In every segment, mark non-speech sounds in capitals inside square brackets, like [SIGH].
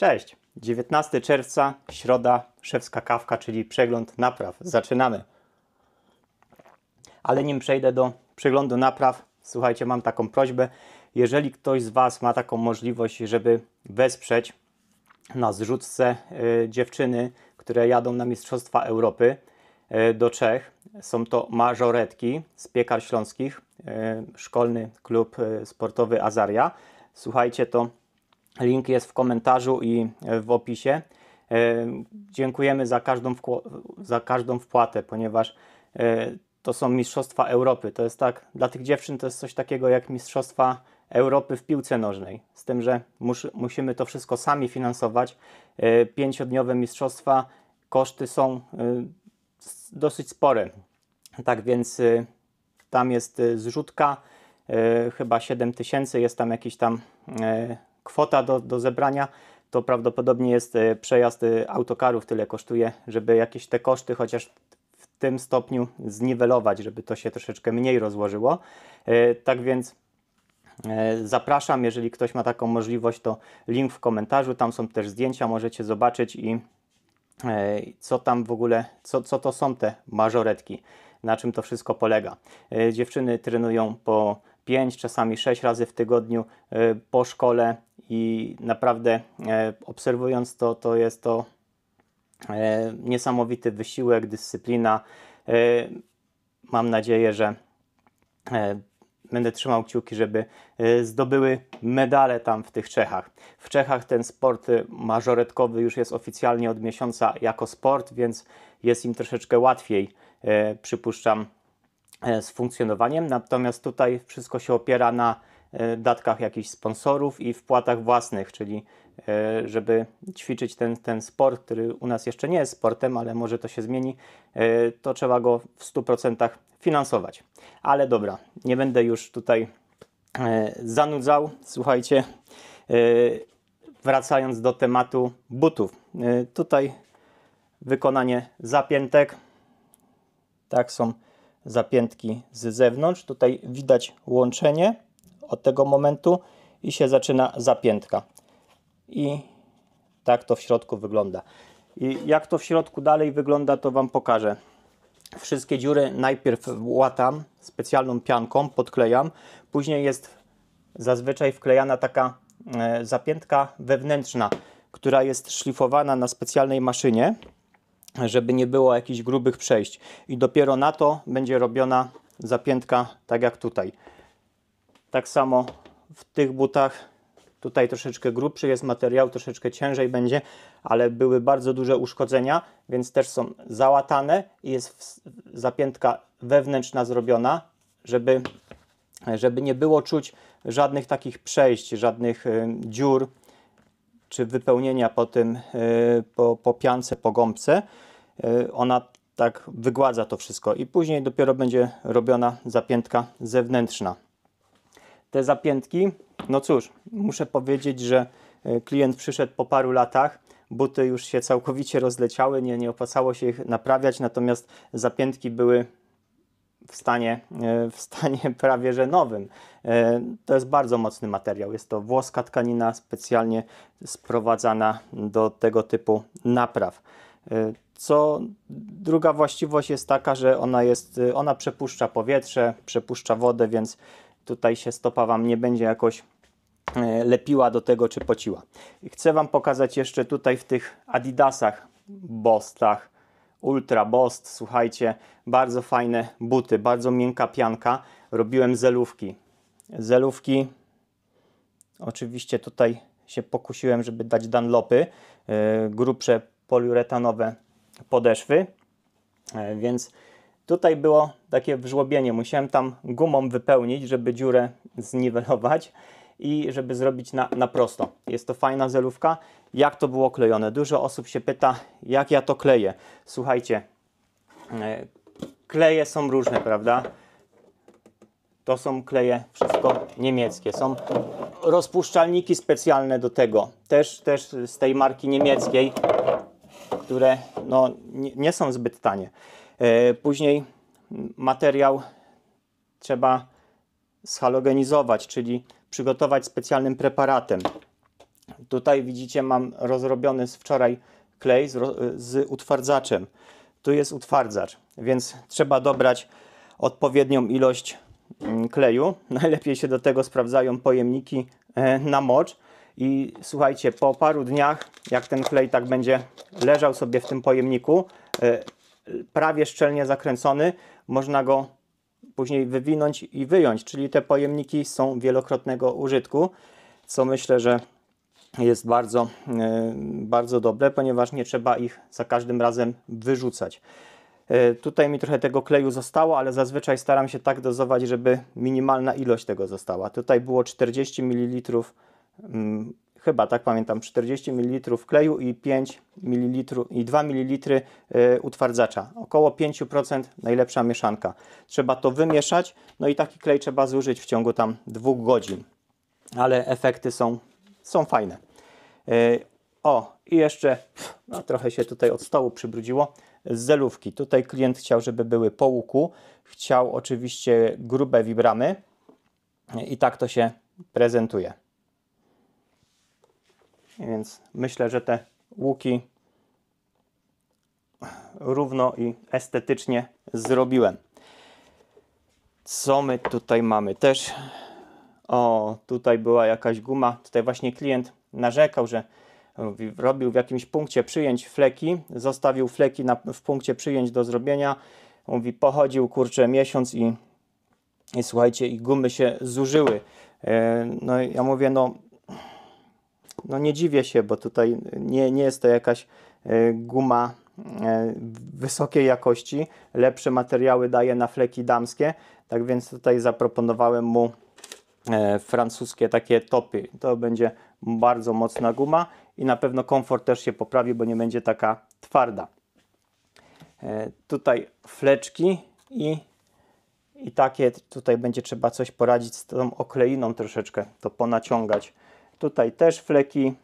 Cześć! 19 czerwca, środa, szewska kawka, czyli przegląd napraw. Zaczynamy. Ale nim przejdę do przeglądu napraw, słuchajcie, mam taką prośbę. Jeżeli ktoś z Was ma taką możliwość, żeby wesprzeć na zrzutce y, dziewczyny, które jadą na Mistrzostwa Europy y, do Czech, są to mażoretki z piekar śląskich, y, szkolny klub y, sportowy Azaria. Słuchajcie, to Link jest w komentarzu i e, w opisie. E, dziękujemy za każdą, za każdą wpłatę, ponieważ e, to są Mistrzostwa Europy. To jest tak, dla tych dziewczyn to jest coś takiego jak Mistrzostwa Europy w piłce nożnej. Z tym, że mus musimy to wszystko sami finansować. Pięciodniowe mistrzostwa, koszty są dosyć spore. Tak więc tam jest zrzutka, chyba 7 tysięcy, jest tam jakiś tam kwota do, do zebrania, to prawdopodobnie jest e, przejazd e, autokarów tyle kosztuje, żeby jakieś te koszty chociaż w tym stopniu zniwelować, żeby to się troszeczkę mniej rozłożyło. E, tak więc zapraszam, jeżeli ktoś ma taką możliwość, to link w komentarzu, tam są też zdjęcia, możecie zobaczyć i co tam w ogóle, co, co to są te mażoretki, na czym to wszystko polega. Dziewczyny trenują po 5, czasami 6 razy w tygodniu po szkole, i naprawdę e, obserwując to, to jest to e, niesamowity wysiłek, dyscyplina. E, mam nadzieję, że będę trzymał kciuki, żeby zdobyły medale tam w tych Czechach. W Czechach ten sport mażoretkowy już jest oficjalnie od miesiąca jako sport, więc jest im troszeczkę łatwiej, przypuszczam, z funkcjonowaniem. Natomiast tutaj wszystko się opiera na E, datkach jakichś sponsorów i wpłatach własnych, czyli e, żeby ćwiczyć ten, ten sport, który u nas jeszcze nie jest sportem, ale może to się zmieni, e, to trzeba go w 100% finansować. Ale dobra, nie będę już tutaj zanudzał. Słuchajcie, wracając do tematu butów. Tutaj wykonanie zapiętek. Tak są zapiętki z zewnątrz. Tutaj widać łączenie od tego momentu i się zaczyna zapiętka. I tak to w środku wygląda. I jak to w środku dalej wygląda, to Wam pokażę. Wszystkie dziury najpierw łatam specjalną pianką, podklejam. Później jest zazwyczaj wklejana taka e, zapiętka wewnętrzna, która jest szlifowana na specjalnej maszynie, żeby nie było jakichś grubych przejść. I dopiero na to będzie robiona zapiętka tak jak tutaj. Tak samo w tych butach Tutaj troszeczkę grubszy jest materiał, troszeczkę ciężej będzie, ale były bardzo duże uszkodzenia, więc też są załatane i jest zapiętka wewnętrzna zrobiona, żeby, żeby nie było czuć żadnych takich przejść, żadnych y, dziur czy wypełnienia po tym, y, po, po piance, po gąbce. Y, ona tak wygładza to wszystko i później dopiero będzie robiona zapiętka zewnętrzna te zapiętki, no cóż, muszę powiedzieć, że e, klient przyszedł po paru latach, buty już się całkowicie rozleciały, nie, nie opłacało się ich naprawiać, natomiast zapiętki były w stanie, e, w stanie [LAUGHS] prawie że nowym. E, to jest bardzo mocny materiał. Jest to włoska tkanina specjalnie sprowadzana do tego typu napraw. Co druga właściwość jest taka, że ona, jest, ona przepuszcza powietrze, przepuszcza wodę, więc Tutaj się stopa Wam nie będzie jakoś e, lepiła do tego czy pociła. Chcę Wam pokazać jeszcze tutaj w tych Adidasach, Bostach, Ultra Bost, słuchajcie, bardzo fajne buty, bardzo miękka pianka. Robiłem zelówki. Zelówki, oczywiście tutaj się pokusiłem, żeby dać Dunlopy, e, grubsze poliuretanowe podeszwy, e, więc Tutaj było takie wrzłobienie, musiałem tam gumą wypełnić, żeby dziurę zniwelować i żeby zrobić na, na prosto. Jest to fajna zelówka. Jak to było klejone? Dużo osób się pyta, jak ja to kleję. Słuchajcie, e, kleje są różne, prawda? To są kleje wszystko niemieckie. Są rozpuszczalniki specjalne do tego. Też, też z tej marki niemieckiej, które no, nie, nie są zbyt tanie. E, później materiał trzeba schalogenizować, czyli przygotować specjalnym preparatem. Tutaj widzicie, mam rozrobiony z wczoraj klej z, z utwardzaczem. Tu jest utwardzacz, więc trzeba dobrać odpowiednią ilość mm, kleju. [LAUGHS] Najlepiej się do tego sprawdzają pojemniki e, na mocz. I słuchajcie, po paru dniach, jak ten klej tak będzie leżał sobie w tym pojemniku, e, prawie szczelnie zakręcony, można go później wywinąć i wyjąć, czyli te pojemniki są wielokrotnego użytku, co myślę, że jest bardzo, e, bardzo dobre, ponieważ nie trzeba ich za każdym razem wyrzucać. E, tutaj mi trochę tego kleju zostało, ale zazwyczaj staram się tak dozować, żeby minimalna ilość tego została. Tutaj było 40 ml chyba tak pamiętam, 40 ml kleju i 5 ml i 2 ml y, utwardzacza. Około 5% najlepsza mieszanka. Trzeba to wymieszać, no i taki klej trzeba zużyć w ciągu tam dwóch godzin. Ale efekty są, są fajne. Y, o, i jeszcze no, trochę się tutaj od stołu przybrudziło. Z zelówki. Tutaj klient chciał, żeby były po łuku. Chciał oczywiście grube wibramy. I tak to się prezentuje więc myślę, że te łuki równo i estetycznie zrobiłem. Co my tutaj mamy też? O, tutaj była jakaś guma. Tutaj właśnie klient narzekał, że robił w jakimś punkcie przyjęć fleki, zostawił fleki na, w punkcie przyjęć do zrobienia. Mówi, pochodził kurczę miesiąc i, i słuchajcie, i gumy się zużyły. E, no ja mówię, no no nie dziwię się, bo tutaj nie, nie jest to jakaś e, guma e, wysokiej jakości. Lepsze materiały daje na fleki damskie, tak więc tutaj zaproponowałem mu e, francuskie takie topy. To będzie bardzo mocna guma i na pewno komfort też się poprawi, bo nie będzie taka twarda. Tutaj fleczki i, i takie, tutaj będzie trzeba coś poradzić z tą okleiną troszeczkę, to ponaciągać. Tutaj też fleki.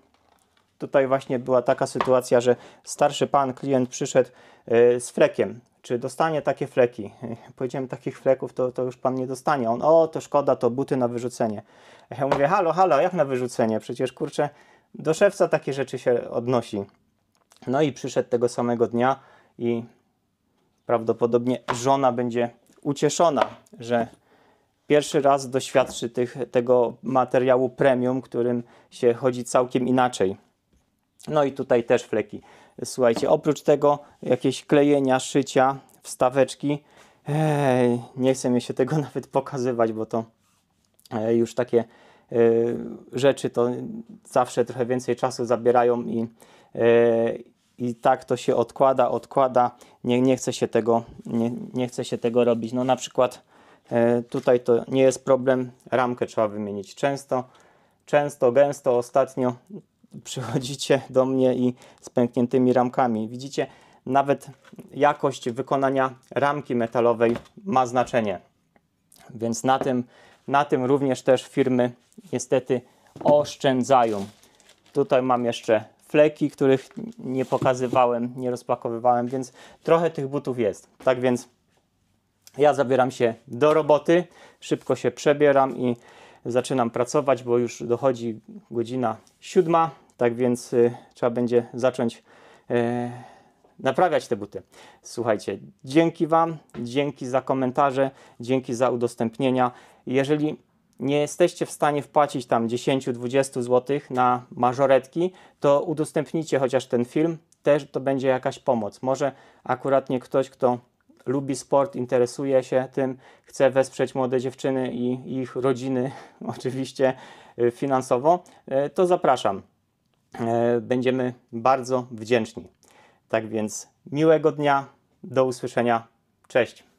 Tutaj właśnie była taka sytuacja, że starszy pan, klient przyszedł e, z flekiem. Czy dostanie takie fleki? E, powiedziałem, takich fleków to, to już pan nie dostanie. On, o, to szkoda, to buty na wyrzucenie. Ja mówię, halo, halo, jak na wyrzucenie? Przecież kurczę, do szewca takie rzeczy się odnosi. No i przyszedł tego samego dnia i prawdopodobnie żona będzie ucieszona, że pierwszy raz doświadczy tych, tego materiału premium, którym się chodzi całkiem inaczej. No i tutaj też fleki. Słuchajcie, oprócz tego jakieś klejenia, szycia, wstaweczki. nie chcę mi się tego [LAUGHS] nawet pokazywać, bo to e, już takie e, rzeczy to zawsze trochę więcej czasu zabierają i, e, i tak to się odkłada, odkłada. Nie, nie, się tego, nie, nie chce się tego robić. No na przykład E, tutaj to nie jest problem, ramkę trzeba wymienić często, często, gęsto, ostatnio przychodzicie do mnie i z pękniętymi ramkami. Widzicie, nawet jakość wykonania ramki metalowej ma znaczenie. Więc na tym, na tym również też firmy niestety oszczędzają. Tutaj mam jeszcze fleki, których nie pokazywałem, nie rozpakowywałem, więc trochę tych butów jest. Tak więc ja zabieram się do roboty, szybko się przebieram i zaczynam pracować, bo już dochodzi godzina siódma, tak więc y, trzeba będzie zacząć y, naprawiać te buty. Słuchajcie, dzięki Wam, dzięki za komentarze, dzięki za udostępnienia. Jeżeli nie jesteście w stanie wpłacić tam 10-20 zł na mażoretki, to udostępnijcie chociaż ten film, też to będzie jakaś pomoc. Może akurat nie ktoś, kto lubi sport, interesuje się tym, chce wesprzeć młode dziewczyny i ich rodziny, [LAUGHS] oczywiście e, finansowo, e, to zapraszam. E, będziemy bardzo wdzięczni. Tak więc miłego dnia, do usłyszenia, cześć.